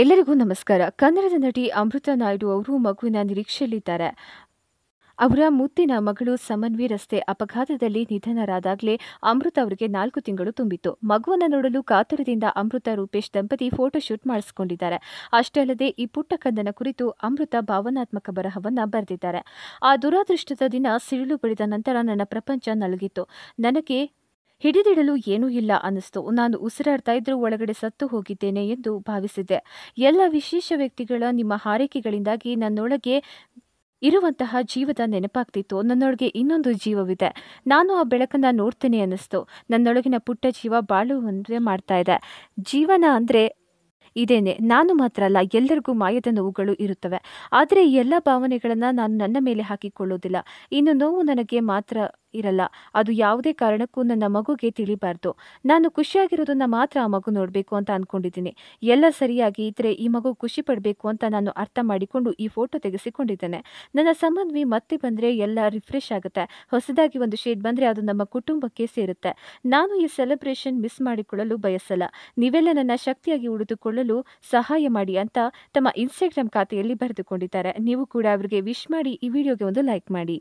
ಎಲ್ಲರಿಗೂ ನಮಸ್ಕಾರ ಕನ್ನಡದ ನಟಿ ಅಮೃತ ನಾಯ್ಡು ಅವರು ಮಗುವಿನ ನಿರೀಕ್ಷೆಯಲ್ಲಿದ್ದಾರೆ ಅವರ ಮುತ್ತಿನ ಮಗಳು ಸಮನ್ವಿ ರಸ್ತೆ ಅಪಘಾತದಲ್ಲಿ ನಿಧನರಾದಾಗಲೇ ಅಮೃತ ಅವರಿಗೆ ನಾಲ್ಕು ತಿಂಗಳು ತುಂಬಿತ್ತು ಮಗುವನ್ನು ನೋಡಲು ಕಾತುರದಿಂದ ಅಮೃತ ರೂಪೇಶ್ ದಂಪತಿ ಫೋಟೋಶೂಟ್ ಮಾಡಿಸಿಕೊಂಡಿದ್ದಾರೆ ಅಷ್ಟೇ ಅಲ್ಲದೆ ಈ ಪುಟ್ಟ ಕಂದನ ಕುರಿತು ಅಮೃತ ಭಾವನಾತ್ಮಕ ಬರಹವನ್ನು ಬರೆದಿದ್ದಾರೆ ಆ ದುರಾದೃಷ್ಟದ ದಿನ ಸಿಡಿಲು ಬಡಿದ ನಂತರ ನನ್ನ ಪ್ರಪಂಚ ನಲುಗಿತ್ತು ನನಗೆ ಹಿಡಿದಿಡಲು ಏನೂ ಇಲ್ಲ ಅನ್ನಿಸ್ತು ನಾನು ಉಸಿರಾಡ್ತಾ ಇದ್ರೂ ಒಳಗಡೆ ಸತ್ತು ಹೋಗಿದ್ದೇನೆ ಎಂದು ಭಾವಿಸಿದ್ದೆ ಎಲ್ಲ ವಿಶೇಷ ವ್ಯಕ್ತಿಗಳ ನಿಮ್ಮ ಹಾರೈಕೆಗಳಿಂದಾಗಿ ನನ್ನೊಳಗೆ ಇರುವಂತಹ ಜೀವದ ನೆನಪಾಗ್ತಿತ್ತು ನನ್ನೊಳಗೆ ಇನ್ನೊಂದು ಜೀವವಿದೆ ನಾನು ಆ ಬೆಳಕನ್ನು ನೋಡ್ತೇನೆ ಅನ್ನಿಸ್ತು ನನ್ನೊಳಗಿನ ಪುಟ್ಟ ಜೀವ ಬಾಳುವಂತೆ ಮಾಡ್ತಾ ಇದೆ ಜೀವನ ಅಂದರೆ ಇದೇನೆ ನಾನು ಮಾತ್ರ ಅಲ್ಲ ಎಲ್ಲರಿಗೂ ಮಾಯದ ನೋವುಗಳು ಇರುತ್ತವೆ ಆದರೆ ಎಲ್ಲ ಭಾವನೆಗಳನ್ನು ನಾನು ನನ್ನ ಮೇಲೆ ಹಾಕಿಕೊಳ್ಳೋದಿಲ್ಲ ಇನ್ನು ನೋವು ನನಗೆ ಮಾತ್ರ ಇರಲ್ಲ ಅದು ಯಾವುದೇ ಕಾರಣಕ್ಕೂ ನನ್ನ ಮಗುಗೆ ತಿಳಿಬಾರ್ದು ನಾನು ಖುಷಿಯಾಗಿರೋದನ್ನ ಮಾತ್ರ ಆ ಮಗು ನೋಡಬೇಕು ಅಂತ ಅಂದ್ಕೊಂಡಿದ್ದೀನಿ ಎಲ್ಲ ಸರಿಯಾಗಿ ಇದ್ರೆ ಈ ಮಗು ಖುಷಿ ಪಡಬೇಕು ಅಂತ ನಾನು ಅರ್ಥ ಮಾಡಿಕೊಂಡು ಈ ಫೋಟೋ ತೆಗೆಸಿಕೊಂಡಿದ್ದೇನೆ ನನ್ನ ಸಮನ್ವಿ ಮತ್ತೆ ಬಂದರೆ ಎಲ್ಲ ರಿಫ್ರೆಶ್ ಆಗುತ್ತೆ ಹೊಸದಾಗಿ ಒಂದು ಶೇಡ್ ಬಂದರೆ ಅದು ನಮ್ಮ ಕುಟುಂಬಕ್ಕೆ ಸೇರುತ್ತೆ ನಾನು ಈ ಸೆಲೆಬ್ರೇಷನ್ ಮಿಸ್ ಮಾಡಿಕೊಳ್ಳಲು ಬಯಸಲ್ಲ ನೀವೆಲ್ಲ ನನ್ನ ಶಕ್ತಿಯಾಗಿ ಉಳಿದುಕೊಳ್ಳಲು ಸಹಾಯ ಮಾಡಿ ಅಂತ ತಮ್ಮ ಇನ್ಸ್ಟಾಗ್ರಾಮ್ ಖಾತೆಯಲ್ಲಿ ಬರೆದುಕೊಂಡಿದ್ದಾರೆ ನೀವು ಕೂಡ ಅವರಿಗೆ ವಿಶ್ ಮಾಡಿ ಈ ವಿಡಿಯೋಗೆ ಒಂದು ಲೈಕ್ ಮಾಡಿ